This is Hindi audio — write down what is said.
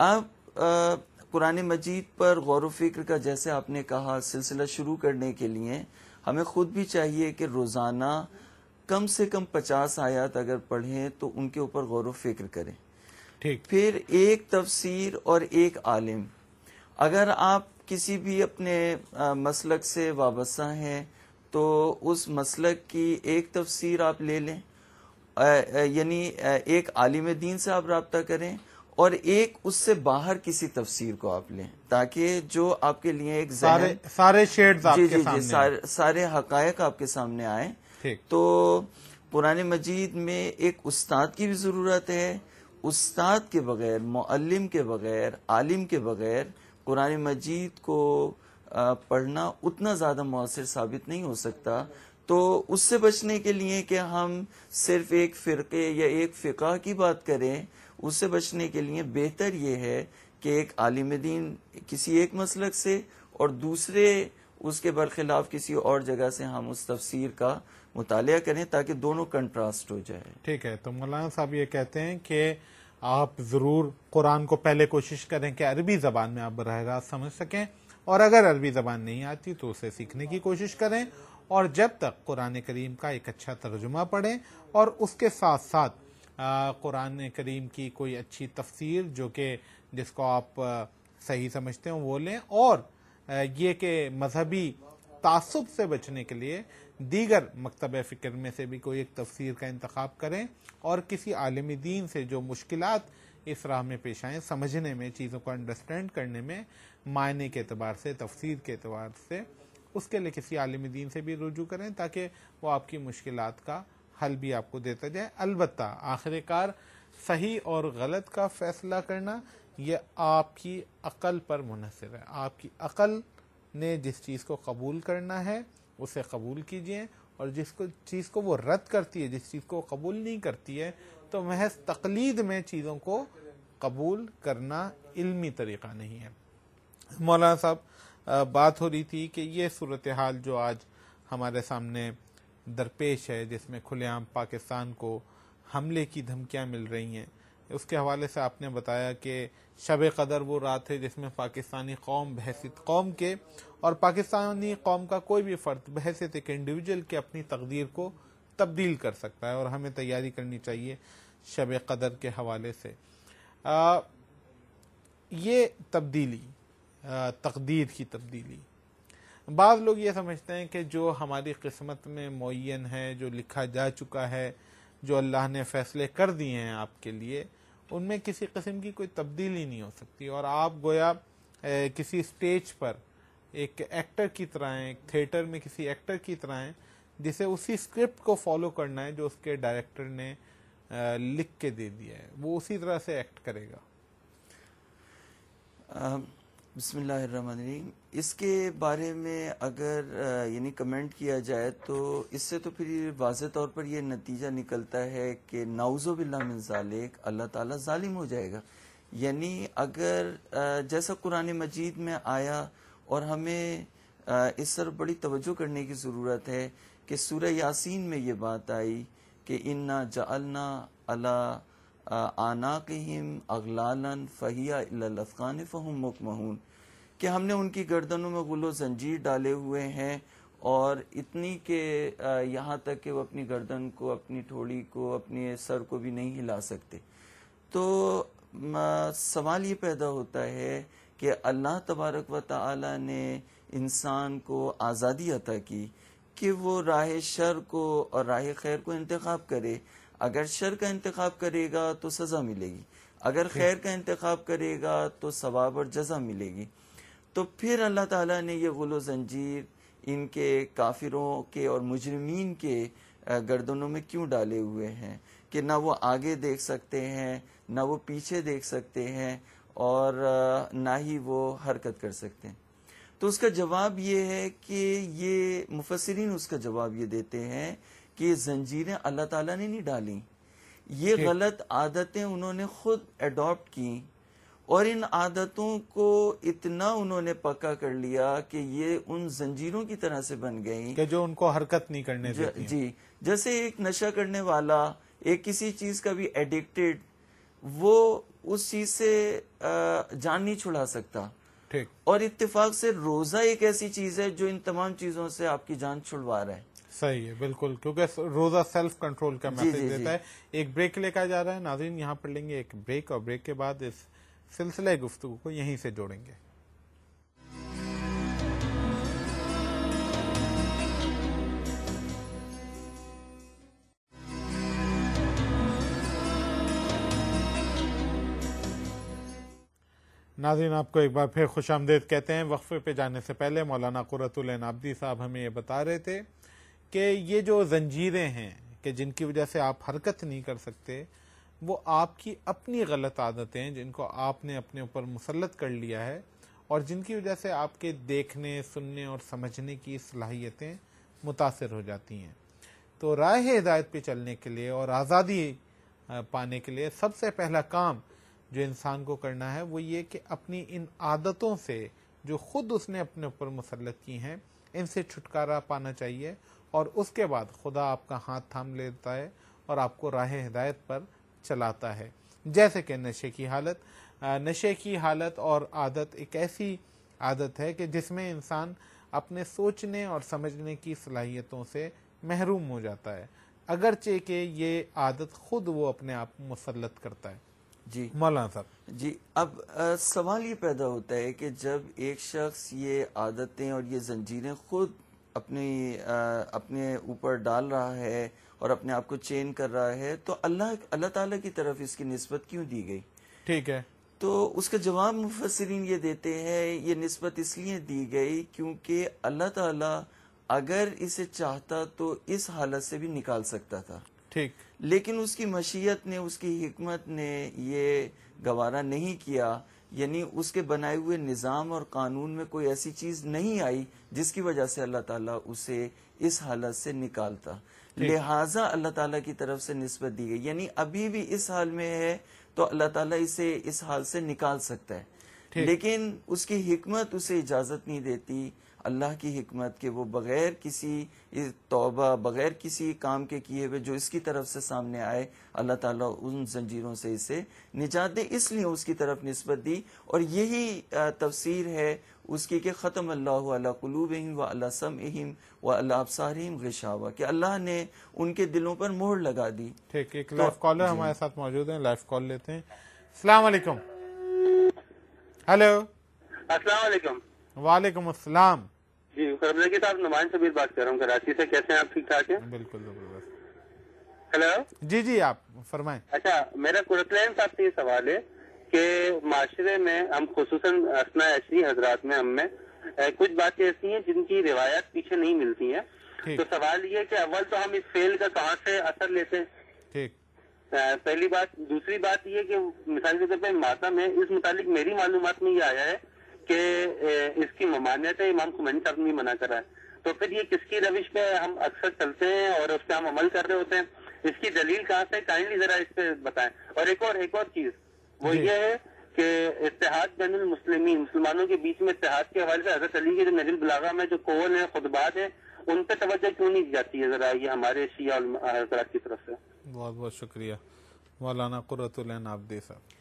अब कुरान मजीद पर गौर फिक्र का जैसे आपने कहा सिलसिला शुरू करने के लिए हमें खुद भी चाहिए कि रोज़ाना कम से कम पचास आयात अगर पढ़ें तो उनके ऊपर गौर फिक्र करें ठीक फिर एक तफसीर और एक आलिम अगर आप किसी भी अपने मसलक से वाबस्ता हैं तो उस मसलक की एक तफसीर आप ले लें यानी एक आलिम दीन से आप रबता करें और एक उससे बाहर किसी तफसीर को आप लें ताकि जो आपके लिए एक सारे सारे शेड आपके जी जी सामने जी सारे, सारे हकायक आपके सामने आए तो पुराने मजीद में एक उस्ताद की भी ज़रूरत है उस्ताद के बगैर मल्लम के बगैर आलिम के बगैर पुरानी मजीद को पढ़ना उतना ज़्यादा मौसर साबित नहीं हो सकता तो उससे बचने के लिए कि हम सिर्फ एक फ़िरके या एक फ़िका की बात करें उससे बचने के लिए बेहतर ये है कि एक आलिम दीन किसी एक मसलक से और दूसरे उसके बरखिलाफ किसी और जगह से हम उस तफसीर का मुताल करें ताकि दोनों कंट्रास्ट हो जाए ठीक है तो मौलाना साहब ये कहते हैं कि आप ज़रूर कुरान को पहले कोशिश करें कि अरबी ज़बान में आप बरह रास्त समझ सकें और अगर अरबी ज़बान नहीं आती तो उसे सीखने की कोशिश करें और जब तक कुरान करीम का एक अच्छा तर्जुमा पढ़ें और उसके साथ साथ कुरान करीम की कोई अच्छी तफसीर जो कि जिसको आप सही समझते हो वो लें और ये कि मजहबी तसब से बचने के लिए दीगर मकतब फ़िक्र में से भी कोई एक तफसीर का इंतखब करें और किसी आलमी दीन से जो मुश्किल इस राह में पेश आएँ समझने में चीज़ों को अंडरस्टैंड करने में मायने के अतबार से तफसीर के अतबार से उसके लिए किसी आलमी दीन से भी रुजू करें ताकि वो आपकी मुश्किल का हल भी आपको देता जाए अलबत् आखिरकार सही और गलत का फैसला करना यह आपकी अकल पर मुनसर है आपकी अकल ने जिस चीज़ को कबूल करना है उसे कबूल कीजिए और जिसको चीज़ को वो रद्द करती है जिस चीज़ को कबूल नहीं करती है तो महज तकलीद में चीज़ों को कबूल करना इल्मी तरीक़ा नहीं है मौलाना साहब बात हो रही थी कि ये सूरत हाल जो आज हमारे सामने दरपेश है जिसमें खुलेआम पाकिस्तान को हमले की धमकियां मिल रही हैं उसके हवाले से आपने बताया कि शब कदर वो रात है जिसमें पाकिस्तानी कौम बहसीत कौम के और पाकिस्तानी कौम का कोई भी फ़र्द बहसीत एक इंडिविजुअल के अपनी तकदीर को तब्दील कर सकता है और हमें तैयारी करनी चाहिए शब कदर के हवाले से आ, ये तब्दीली तकदीर की तब्दीली बाज़ लोग ये समझते हैं कि जो हमारी किस्मत में मुन है जो लिखा जा चुका है जो अल्लाह ने फैसले कर दिए हैं आपके लिए उनमें किसी कस्म की कोई तब्दीली नहीं हो सकती और आप गोया ए, किसी स्टेज पर एक एक्टर की तरह हैं एक थिएटर में किसी एक्टर की तरह हैं जिसे उसी स्क्रिप्ट को फॉलो करना है जो उसके डायरेक्टर ने आ, लिख के दे दिया है वो उसी तरह से एक्ट करेगा आ, बसमीम इसके बारे में अगर यानी कमेंट किया जाए तो इससे तो फिर वाज तौर पर यह नतीजा निकलता है कि बिल्लाक अल्लाह ताला जालिम हो जाएगा यानी अगर जैसा कुरान मजीद में आया और हमें इस तरफ बड़ी तवज्जो करने की ज़रूरत है कि सूर्य यासीन में ये बात आई कि इन्ना जालना अला आनाकहम अगलालन फ़हिया अफ़ान फ़हम मकमहून कि हमने उनकी गर्दनों में गुलो जंजीर डाले हुए हैं और इतनी के यहाँ तक कि वो अपनी गर्दन को अपनी ठोड़ी को अपने सर को भी नहीं हिला सकते तो सवाल ये पैदा होता है कि अल्लाह तबारक व ताला ने इंसान को आज़ादी अता की कि वो राह शर को और राह खैर को इंतखब करे अगर शर का इंतखब करेगा तो सज़ा मिलेगी अगर खैर का इंतखब करेगा तो सवाब और जजा मिलेगी तो फिर अल्लाह ताला ने यह गुल जंजीर इनके काफिरों के और मुजरमीन के गर्दनों में क्यों डाले हुए हैं कि ना वो आगे देख सकते हैं ना वो पीछे देख सकते हैं और ना ही वो हरकत कर सकते हैं तो उसका जवाब ये है कि ये मुफसरीन उसका जवाब ये देते हैं कि जंजीरें अल्लाह ताला ने नहीं डाली ये गलत आदतें उन्होंने खुद एडॉप्ट की और इन आदतों को इतना उन्होंने पक्का कर लिया कि ये उन जंजीरों की तरह से बन गई कि जो उनको हरकत नहीं करने ज, जी जैसे एक नशा करने वाला एक किसी चीज का भी एडिक्टेड वो उस चीज से जान नहीं छुड़ा सकता ठीक और इत्तेफाक से रोजा एक ऐसी चीज है जो इन तमाम चीजों से आपकी जान छुड़वा रहा है सही है बिल्कुल क्योंकि रोजा सेल्फ कंट्रोल का मैसेज देता जी. है एक ब्रेक लेकर जा रहा है नाजीन यहाँ पर लेंगे एक ब्रेक और ब्रेक के बाद इस सिलसिले गुफ्तु को यहीं से जोड़ेंगे नाजीन आपको एक बार फिर खुश आमदेद कहते हैं वक्फे पे जाने से पहले मौलाना कुरतुल आबदी साहब हमें ये बता रहे थे कि ये जो जंजीरें हैं कि जिनकी वजह से आप हरकत नहीं कर सकते वो आपकी अपनी गलत आदतें जिनको आपने अपने ऊपर मुसलत कर लिया है और जिनकी वजह से आपके देखने सुनने और समझने की सलाहियतें मुतासर हो जाती हैं तो राय हिदायत पे चलने के लिए और आज़ादी पाने के लिए सबसे पहला काम जो इंसान को करना है वो ये कि अपनी इन आदतों से जो खुद उसने अपने ऊपर मुसलत की हैं इनसे छुटकारा पाना चाहिए और उसके बाद खुदा आपका हाथ थाम लेता है और आपको राह हिदायत पर चलाता है जैसे कि नशे की हालत नशे की हालत और आदत एक ऐसी आदत है कि जिसमें इंसान अपने सोचने और समझने की सलाहियतों से महरूम हो जाता है अगरचे के ये आदत खुद वो अपने आप मुसलत करता है जी मौलाना साहब जी अब आ, सवाल ये पैदा होता है कि जब एक शख्स ये आदतें और ये जंजीरें खुद अपनी अपने ऊपर डाल रहा है और अपने आप को चेन कर रहा है तो अल्लाह अल्लाह ताला की तरफ इसकी नस्बत क्यों दी गई ठीक है तो उसका जवाब मुफसरीन ये देते हैं ये नस्बत इसलिए दी गई क्योंकि अल्लाह ताला अगर इसे चाहता तो इस हालत से भी निकाल सकता था ठीक लेकिन उसकी मशीयत ने उसकी हिकमत ने ये गवारा नहीं किया यानी उसके बनाए हुए निज़ाम और कानून में कोई ऐसी चीज़ नहीं आई जिसकी वजह से अल्लाह ताला उसे इस हालत से निकालता लिहाजा अल्लाह ताला की तरफ से नस्बत दी गई यानी अभी भी इस हाल में है तो अल्लाह ताला इसे इस हाल से निकाल सकता है लेकिन उसकी हिकमत उसे इजाज़त नहीं देती अल्लाह की हमत के वो बग़ैर किसी तोबा बग़ैर किसी काम के किए हुए जो इसकी तरफ से सामने आए अल्लाह ताला उन जंजीरों से इसे निजात दे इसलिए उसकी तरफ नस्बत दी और यही तफसीर है उसकी के ख़त्म अल्लाह कलूब व अला सम व अला अबसारम गशावा कि अल्लाह ने उनके दिलों पर मोहर लगा दी ठीक एक लाइफ तो कॉलर हमारे साथ मौजूद है लाइफ कॉल लेते हैं सलामकुम हेलो असलम वालेकुम असलम जी मुकरम साहब नुमान सबीर बात कर रहा हूँ कराची से कैसे हैं आप ठीक ठाक हैं बिल्कुल हेलो जी जी आप फरमाएं अच्छा मेरा कुरतलैन साहब से ये सवाल है कि माशरे में हम खसूस असना ऐसी हजरात में हम में कुछ बातें ऐसी हैं जिनकी रिवायत पीछे नहीं मिलती है तो सवाल ये कि अव्वल तो हम इस फेल का कहाँ से असर लेते हैं ठीक पहली बात दूसरी बात ये कि मिसाल के तौर पर माता में इस मुतालिक मेरी मालूम में ये आया है कि इसकी ममानियत है इमाम खुमैनी साहब ने मना करा है तो फिर ये किसकी रविश में हम अक्सर चलते हैं और उस पर हम अमल कर रहे होते हैं इसकी दलील कहाँ से काइंडली जरा इस पर बताएं और एक और एक और चीज वो ये है कि इतिहाद बैन मुस्लिमी मुसलमानों के बीच में इतिहाद के हवाले से हजरत अली के जो नजर बलागा में जो कोल है खुदबात है उन पर तवज्जो क्यों नहीं जाती है जरा ये हमारे शिया की तरफ से बहुत बहुत शुक्रिया मौलाना कुरतुल्लान आबदी साहब